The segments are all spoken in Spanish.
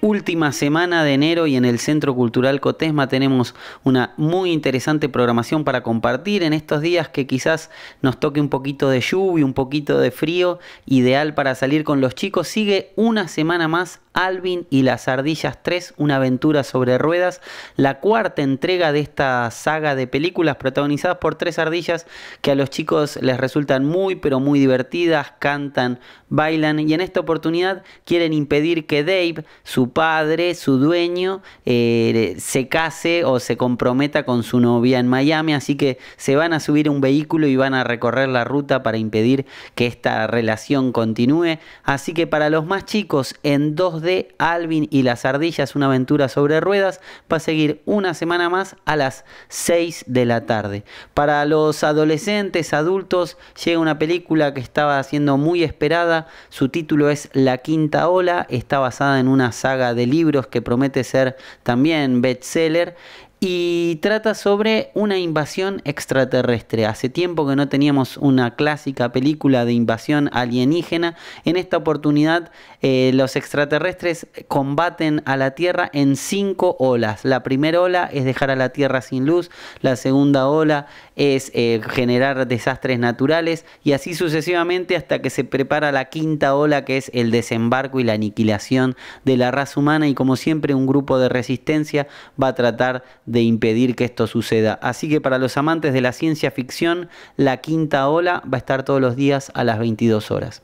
última semana de enero y en el Centro Cultural Cotesma tenemos una muy interesante programación para compartir en estos días que quizás nos toque un poquito de lluvia, un poquito de frío, ideal para salir con los chicos. Sigue una semana más Alvin y las Ardillas 3, una aventura sobre ruedas, la cuarta entrega de esta saga de películas protagonizadas por tres ardillas que a los chicos les resultan muy pero muy divertidas, cantan, bailan y en esta oportunidad quieren impedir que Dave, su padre, su dueño, eh, se case o se comprometa con su novia en Miami, así que se van a subir un vehículo y van a recorrer la ruta para impedir que esta relación continúe, así que para los más chicos en dos de Alvin y las ardillas, una aventura sobre ruedas, va a seguir una semana más a las 6 de la tarde. Para los adolescentes, adultos, llega una película que estaba siendo muy esperada, su título es La Quinta Ola, está basada en una saga de libros que promete ser también bestseller y trata sobre una invasión extraterrestre. Hace tiempo que no teníamos una clásica película de invasión alienígena. En esta oportunidad eh, los extraterrestres combaten a la Tierra en cinco olas. La primera ola es dejar a la Tierra sin luz, la segunda ola es eh, generar desastres naturales y así sucesivamente hasta que se prepara la quinta ola que es el desembarco y la aniquilación de la raza humana y como siempre un grupo de resistencia va a tratar de de impedir que esto suceda. Así que para los amantes de la ciencia ficción, la quinta ola va a estar todos los días a las 22 horas.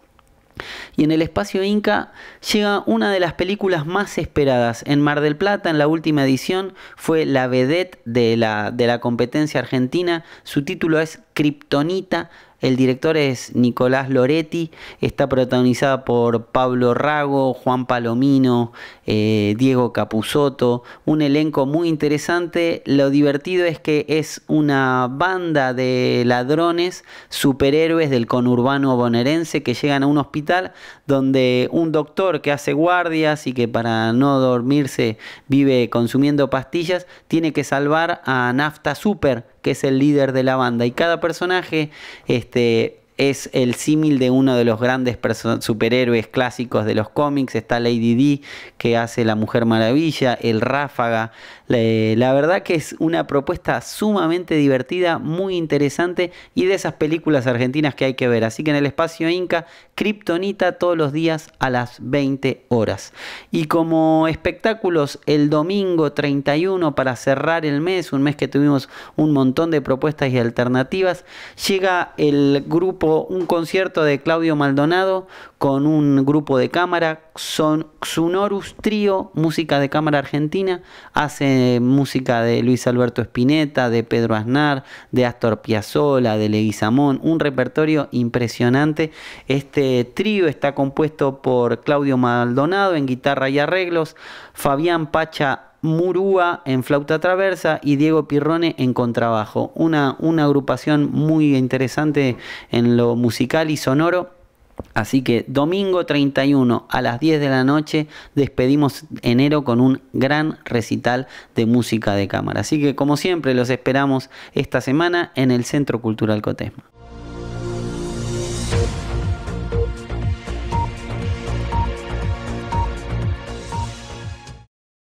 Y en el espacio Inca llega una de las películas más esperadas. En Mar del Plata, en la última edición, fue la vedette de la, de la competencia argentina. Su título es Kryptonita, el director es Nicolás Loretti, está protagonizada por Pablo Rago, Juan Palomino, eh, Diego Capuzotto, un elenco muy interesante. Lo divertido es que es una banda de ladrones, superhéroes del conurbano bonaerense que llegan a un hospital donde un doctor que hace guardias y que para no dormirse vive consumiendo pastillas, tiene que salvar a Nafta Super, que es el líder de la banda. Y cada personaje este, es el símil de uno de los grandes superhéroes clásicos de los cómics. Está Lady D, que hace La Mujer Maravilla, El Ráfaga. La, verdad que es una propuesta sumamente divertida, muy interesante y de esas películas argentinas que hay que ver. Así que en el espacio Inca, Kryptonita todos los días a las 20 horas. Y como espectáculos, el domingo 31 para cerrar el mes, un mes que tuvimos un montón de propuestas y alternativas, llega el grupo un concierto de Claudio Maldonado con un grupo de cámara, son Xunorus Trío, música de cámara argentina, hace música de Luis Alberto Spinetta, de Pedro Aznar, de Astor Piazzolla, de Leguizamón, un repertorio impresionante. Este trío está compuesto por Claudio Maldonado en guitarra y arreglos, Fabián Pacha Murúa en flauta traversa y Diego Pirrone en contrabajo. Una, agrupación muy interesante en lo musical y sonoro. Así que domingo 31 a las 10 de la noche despedimos enero con un gran recital de música de cámara. Así que como siempre los esperamos esta semana en el Centro Cultural Cotesma.